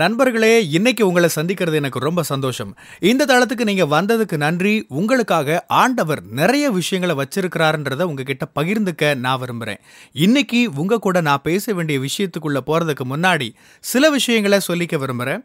நண்பர்களே இன்னைக்கு உங்களை சந்திக்கிறது எனக்கு ரொம்ப சந்தோஷம் இந்த தளத்துக்கு நீங்க வந்ததுக்கு நன்றி உங்களுக்காக ஆண்டவர் நிறைய விஷயங்களை வச்சிருக்கிறாருன்றத உங்ககிட்ட பகிர்ந்துக்க நான் விரும்புகிறேன் இன்னைக்கு உங்க கூட நான் பேச வேண்டிய விஷயத்துக்குள்ள போறதுக்கு முன்னாடி சில விஷயங்களை சொல்லிக்க விரும்புகிறேன்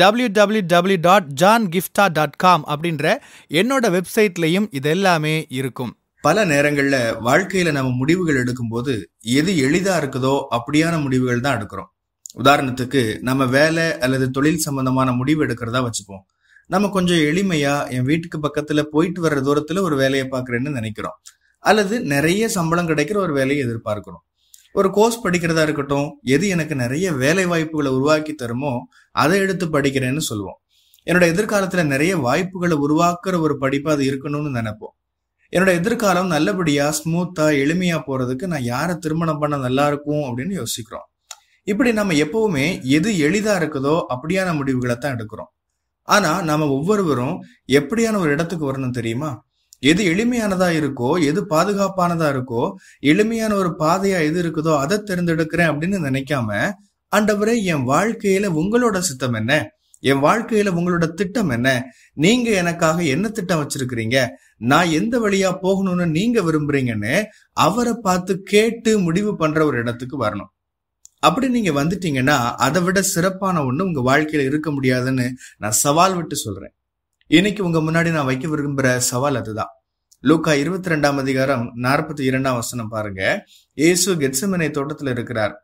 W W W dot John Gifta dot com அப்படின்ற என்னோட வெப்சைட்லையும் இது எல்லாமே இருக்கும் பல நேரங்களில் வாழ்க்கையில் நம்ம முடிவுகள் எடுக்கும்போது எது எளிதாக இருக்குதோ அப்படியான முடிவுகள் தான் எடுக்கிறோம் உதாரணத்துக்கு நம்ம வேலை அல்லது தொழில் சம்பந்தமான முடிவு எடுக்கிறதா வச்சுப்போம் நம்ம கொஞ்சம் எளிமையா என் வீட்டுக்கு பக்கத்துல போயிட்டு வர்ற தூரத்துல ஒரு வேலையை பாக்குறேன்னு நினைக்கிறோம் அல்லது நிறைய சம்பளம் கிடைக்கிற ஒரு வேலையை எதிர்பார்க்கிறோம் ஒரு கோர்ஸ் படிக்கிறதா இருக்கட்டும் எது எனக்கு நிறைய வேலை வாய்ப்புகளை உருவாக்கி தருமோ அதை எடுத்து படிக்கிறேன்னு சொல்லுவோம் என்னோட எதிர்காலத்துல நிறைய வாய்ப்புகளை உருவாக்குற ஒரு படிப்பு அது இருக்கணும்னு நினைப்போம் என்னோட எதிர்காலம் நல்லபடியா ஸ்மூத்தா எளிமையா போறதுக்கு நான் யாரை திருமணம் பண்ண நல்லா இருக்கும் அப்படின்னு யோசிக்கிறோம் இப்படி நம்ம எப்பவுமே எது எளிதா இருக்குதோ அப்படியான முடிவுகளை தான் எடுக்கிறோம் ஆனா நாம ஒவ்வொருவரும் எப்படியான ஒரு இடத்துக்கு வரணும் தெரியுமா எது எளிமையானதா இருக்கோ எது பாதுகாப்பானதா இருக்கோ எளிமையான ஒரு பாதையா எது இருக்குதோ அதை தேர்ந்தெடுக்கிறேன் அப்படின்னு நினைக்காம ஆண்டவரே என் வாழ்க்கையில உங்களோட சித்தம் என்ன என் வாழ்க்கையில உங்களோட திட்டம் என்ன நீங்க எனக்காக என்ன திட்டம் வச்சிருக்கிறீங்க நான் எந்த வழியா போகணும்னு நீங்க விரும்புறீங்கன்னு அவரை பார்த்து கேட்டு முடிவு பண்ற ஒரு இடத்துக்கு வரணும் அப்படி நீங்க வந்துட்டீங்கன்னா அதை விட சிறப்பான ஒண்ணு உங்க வாழ்க்கையில இருக்க முடியாதுன்னு நான் சவால் விட்டு சொல்றேன் இன்னைக்கு உங்க முன்னாடி நான் வைக்க விரும்புற சவால் அதுதான் லூக்கா இருபத்தி ரெண்டாம் அதிகாரம் நாற்பத்தி இரண்டாம் வசனம் பாருங்க இயேசு கெட்சமனை தோட்டத்தில் இருக்கிறார்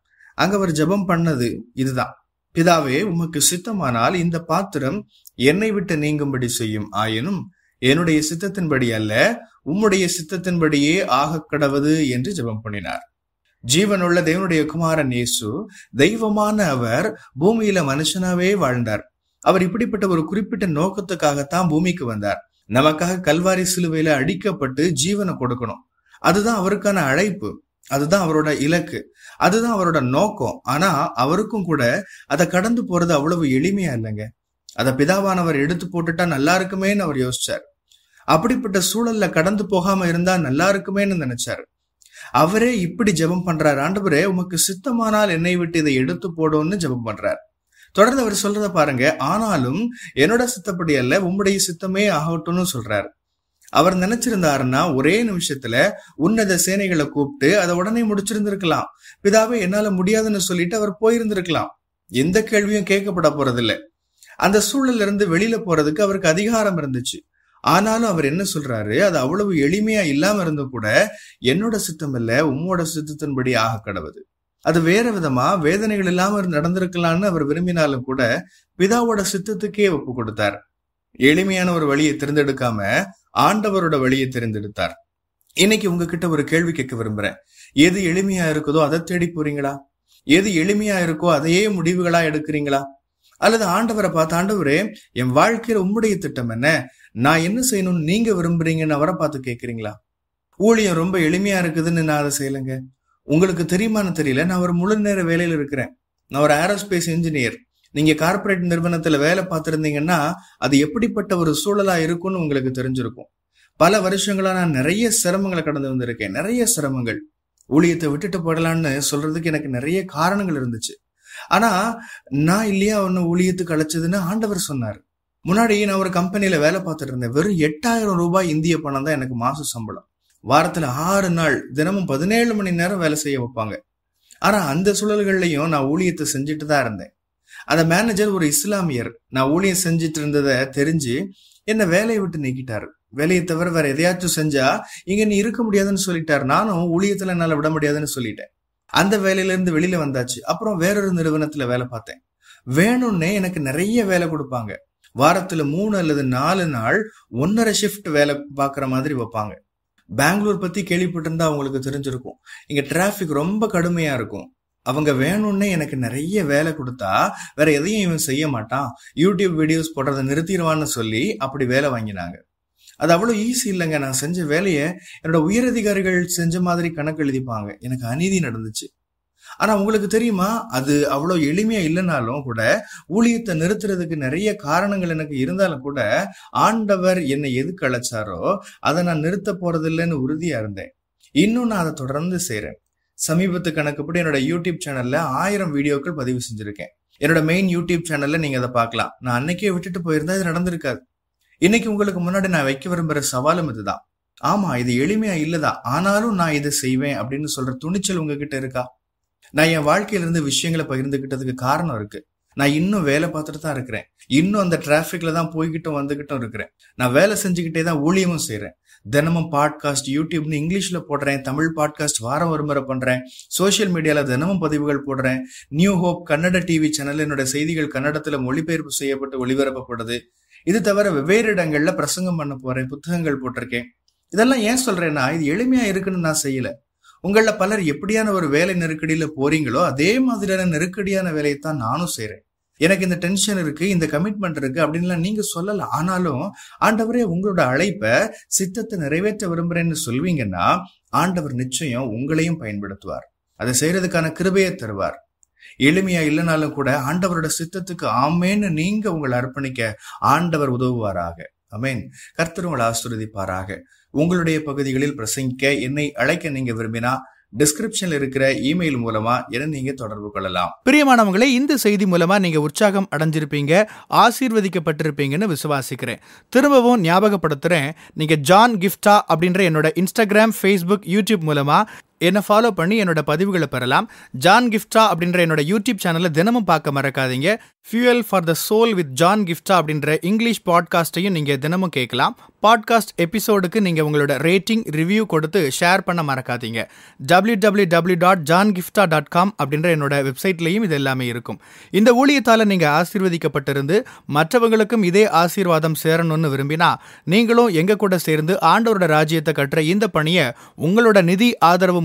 அங்க அவர் ஜபம் பண்ணது இதுதான் பிதாவே உமக்கு சித்தமானால் இந்த பாத்திரம் என்னை விட்டு நீங்கும்படி செய்யும் ஆயினும் என்னுடைய சித்தத்தின்படி அல்ல உம்முடைய சித்தத்தின்படியே ஆக கடவுது என்று ஜபம் பண்ணினார் ஜீவனுள்ள தேவனுடைய குமாரன் இயேசு தெய்வமான அவர் பூமியில மனுஷனாவே வாழ்ந்தார் அவர் இப்படிப்பட்ட ஒரு குறிப்பிட்ட நோக்கத்துக்காகத்தான் பூமிக்கு வந்தார் நமக்காக கல்வாரி சிலுவையில அடிக்கப்பட்டு ஜீவனை கொடுக்கணும் அதுதான் அவருக்கான அழைப்பு அதுதான் அவரோட இலக்கு அதுதான் அவரோட நோக்கம் ஆனா அவருக்கும் கூட அதை கடந்து போறது அவ்வளவு எளிமையா இல்லைங்க அதை பிதாவானவர் எடுத்து போட்டுட்டா நல்லா இருக்குமேன்னு அவர் யோசிச்சார் அப்படிப்பட்ட சூழல்ல கடந்து போகாம இருந்தா நல்லா இருக்குமேன்னு நினைச்சாரு அவரே இப்படி ஜெபம் பண்றார் ஆண்டவரே உமக்கு சித்தமானால் என்னை விட்டு இதை எடுத்து போடும்னு ஜெபம் பண்றார் தொடர்ந்து அவர் சொல்றத பாருங்க ஆனாலும் என்னோட சித்தப்படி அல்ல உம்முடைய சித்தமே ஆகட்டும்னு சொல்றாரு அவர் நினைச்சிருந்தாருன்னா ஒரே நிமிஷத்துல உன்னத சேனைகளை கூப்பிட்டு அதை உடனே முடிச்சிருந்திருக்கலாம் பிதாவே என்னால முடியாதுன்னு சொல்லிட்டு அவர் போயிருந்திருக்கலாம் எந்த கேள்வியும் கேட்கப்பட இல்லை அந்த சூழல்ல இருந்து வெளியில போறதுக்கு அவருக்கு அதிகாரம் இருந்துச்சு ஆனாலும் அவர் என்ன சொல்றாரு அது அவ்வளவு எளிமையா இல்லாம இருந்தும் கூட என்னோட சித்தம் இல்ல உம்மோட சித்தத்தின்படி ஆக கடவுது அது வேற விதமா வேதனைகள் இல்லாம நடந்திருக்கலாம்னு அவர் விரும்பினாலும் கூட பிதாவோட சித்தத்துக்கே ஒப்பு கொடுத்தார் எளிமையான ஒரு வழியை தேர்ந்தெடுக்காம ஆண்டவரோட வழியை தேர்ந்தெடுத்தார் இன்னைக்கு உங்ககிட்ட ஒரு கேள்வி கேட்க விரும்புறேன் எது எளிமையா இருக்குதோ அதை தேடி போறீங்களா எது எளிமையா இருக்கோ அதையே முடிவுகளா எடுக்கிறீங்களா அல்லது ஆண்டவரை பார்த்து ஆண்டவரே என் வாழ்க்கையில உம்முடைய திட்டம் என்ன நான் என்ன செய்யணும்னு நீங்க விரும்புறீங்கன்னு அவரை பார்த்து கேட்கிறீங்களா ஊழியம் ரொம்ப எளிமையா இருக்குதுன்னு நான் அதை செய்யலைங்க உங்களுக்கு தெரியுமான்னு தெரியல நான் ஒரு முழு நேர வேலையில் இருக்கிறேன் நான் ஒரு ஏரோஸ்பேஸ் இன்ஜினியர் நீங்க கார்பரேட் நிறுவனத்துல வேலை பார்த்துருந்தீங்கன்னா அது எப்படிப்பட்ட ஒரு சூழலா இருக்கும்னு உங்களுக்கு தெரிஞ்சிருக்கும் பல வருஷங்களா நான் நிறைய சிரமங்களை கடந்து வந்திருக்கேன் நிறைய சிரமங்கள் ஊழியத்தை விட்டுட்டு போடலான்னு சொல்றதுக்கு எனக்கு நிறைய காரணங்கள் இருந்துச்சு ஆனா நான் இல்லையா ஒன்னு ஊழியத்துக்கு அழைச்சதுன்னு ஆண்டவர் சொன்னார் முன்னாடி நான் ஒரு கம்பெனியில வேலை பார்த்துட்டு இருந்தேன் வெறும் எட்டாயிரம் ரூபாய் இந்திய பணம் தான் எனக்கு மாச சம்பளம் வாரத்தில் ஆறு நாள் தினமும் பதினேழு மணி நேரம் வேலை செய்ய வைப்பாங்க ஆனால் அந்த சூழல்கள்லையும் நான் ஊழியத்தை செஞ்சுட்டு தான் இருந்தேன் அந்த மேனேஜர் ஒரு இஸ்லாமியர் நான் ஊழியம் செஞ்சுட்டு இருந்ததை தெரிஞ்சு என்னை வேலையை விட்டு நீக்கிட்டாரு வேலையை தவிர வேற எதையாச்சும் செஞ்சா இங்க நீ இருக்க முடியாதுன்னு சொல்லிட்டாரு நானும் ஊழியத்துல என்னால விட முடியாதுன்னு சொல்லிட்டேன் அந்த வேலையில இருந்து வெளியில வந்தாச்சு அப்புறம் வேறொரு நிறுவனத்துல வேலை பார்த்தேன் வேணும்னே எனக்கு நிறைய வேலை கொடுப்பாங்க வாரத்துல மூணு அல்லது நாலு நாள் ஒன்னரை ஷிஃப்ட் வேலை பார்க்குற மாதிரி வைப்பாங்க பெங்களூர் பற்றி கேள்விப்பட்டிருந்தா அவங்களுக்கு தெரிஞ்சிருக்கும் இங்கே டிராபிக் ரொம்ப கடுமையாக இருக்கும் அவங்க வேணும்னே எனக்கு நிறைய வேலை கொடுத்தா வேற எதையும் இவன் செய்ய மாட்டான் யூடியூப் வீடியோஸ் போடுறதை நிறுத்திடுவான்னு சொல்லி அப்படி வேலை வாங்கினாங்க அது அவ்வளோ ஈஸி இல்லைங்க நான் செஞ்ச வேலையை என்னோட உயரதிகாரிகள் செஞ்ச மாதிரி கணக்கு எழுதிப்பாங்க எனக்கு அநீதி நடந்துச்சு ஆனா உங்களுக்கு தெரியுமா அது அவ்வளோ எளிமையா இல்லைனாலும் கூட ஊழியத்தை நிறுத்துறதுக்கு நிறைய காரணங்கள் எனக்கு இருந்தாலும் கூட ஆண்டவர் என்னை எது கழச்சாரோ அதை நான் நிறுத்த இல்லைன்னு உறுதியா இருந்தேன் இன்னும் நான் அதை தொடர்ந்து செய்யறேன் சமீபத்து கணக்குப்படி என்னோட யூடியூப் சேனல்ல ஆயிரம் வீடியோக்கள் பதிவு செஞ்சிருக்கேன் என்னோட மெயின் யூடியூப் சேனல்ல நீங்க அதை பார்க்கலாம் நான் அன்னைக்கே விட்டுட்டு போயிருந்தா இது நடந்திருக்காது இன்னைக்கு உங்களுக்கு முன்னாடி நான் வைக்க விரும்புற சவாலும் இதுதான் ஆமா இது எளிமையா இல்லதா ஆனாலும் நான் இதை செய்வேன் அப்படின்னு சொல்ற துணிச்சல் உங்ககிட்ட இருக்கா நான் என் வாழ்க்கையிலிருந்து விஷயங்களை பகிர்ந்துக்கிட்டதுக்கு காரணம் இருக்கு நான் இன்னும் வேலை பார்த்துட்டு தான் இருக்கிறேன் இன்னும் அந்த டிராஃபிக்ல தான் போய்கிட்டும் வந்துகிட்டும் இருக்கிறேன் நான் வேலை செஞ்சுக்கிட்டே தான் ஊழியமும் செய்கிறேன் தினமும் பாட்காஸ்ட் யூடியூப்னு இங்கிலீஷ்ல போடுறேன் தமிழ் பாட்காஸ்ட் வாரம் ஒரு முறை பண்றேன் சோசியல் மீடியால தினமும் பதிவுகள் போடுறேன் new hope Kannada TV channel என்னோட செய்திகள் கன்னடத்துல மொழிபெயர்ப்பு செய்யப்பட்டு ஒளிபரப்பப்படுது இது தவிர வெவ்வேறு இடங்கள்ல பிரசங்கம் பண்ண போறேன் புத்தகங்கள் போட்டிருக்கேன் இதெல்லாம் ஏன் சொல்றேன்னா இது எளிமையா இருக்குன்னு நான் செய்யல உங்களில் பலர் எப்படியான ஒரு வேலை நெருக்கடியில் போறீங்களோ அதே மாதிரியான நெருக்கடியான வேலையை தான் நானும் செய்கிறேன் எனக்கு இந்த டென்ஷன் இருக்கு இந்த கமிட்மெண்ட் இருக்கு அப்படின்லாம் நீங்க சொல்லல ஆனாலும் ஆண்டவரே உங்களோட அழைப்ப சித்தத்தை நிறைவேற்ற விரும்புறேன்னு சொல்வீங்கன்னா ஆண்டவர் நிச்சயம் உங்களையும் பயன்படுத்துவார் அதை செய்யறதுக்கான கிருபையை தருவார் எளிமையா இல்லைனாலும் கூட ஆண்டவரோட சித்தத்துக்கு ஆமேன்னு நீங்க உங்களை அர்ப்பணிக்க ஆண்டவர் உதவுவாராக அமேன் கர்த்தர் உங்களை ஆசிர்வதிப்பாராக உங்களுடைய பகுதிகளில் பிரசங்கிக்க என்னை அழைக்க நீங்க விரும்பினா டிஸ்கிரிப்ஷன்ல இருக்கிற இமெயில் மூலமா என நீங்க தொடர்பு கொள்ளலாம் பிரியமானவங்களே இந்த செய்தி மூலமா நீங்க உற்சாகம் அடைஞ்சிருப்பீங்க ஆசீர்வதிக்கப்பட்டிருப்பீங்கன்னு விசுவாசிக்கிறேன் திரும்பவும் ஞாபகப்படுத்துறேன் நீங்க ஜான் கிஃப்டா அப்படின்ற என்னோட இன்ஸ்டாகிராம் ஃபேஸ்புக் யூடியூப் மூலமா என்னை ஃபாலோ பண்ணி என்னோட பதிவுகளை பெறலாம் ஜான் கிஃப்டா அப்படின்ற என்னோட யூடியூப் சேனலில் தினமும் பார்க்க மறக்காதீங்க fuel for the soul with John Gifta அப்படின்ற இங்கிலீஷ் பாட்காஸ்ட்டையும் நீங்கள் தினமும் கேட்கலாம் பாட்காஸ்ட் எபிசோடுக்கு நீங்கள் உங்களோட ரேட்டிங் ரிவ்யூ கொடுத்து ஷேர் பண்ண மறக்காதீங்க W W W dot John Gifta dot com அப்படின்ற என்னோட வெப்சைட்லையும் இது எல்லாமே இருக்கும் இந்த ஊழியத்தால் நீங்கள் ஆசீர்வதிக்கப்பட்டிருந்து மற்றவங்களுக்கும் இதே ஆசீர்வாதம் சேரணும்னு விரும்பினா நீங்களும் எங்கள் கூட சேர்ந்து ஆண்டோரோட ராஜ்யத்தை கட்டுற இந்த பணியை உங்களோட நிதி ஆதரவு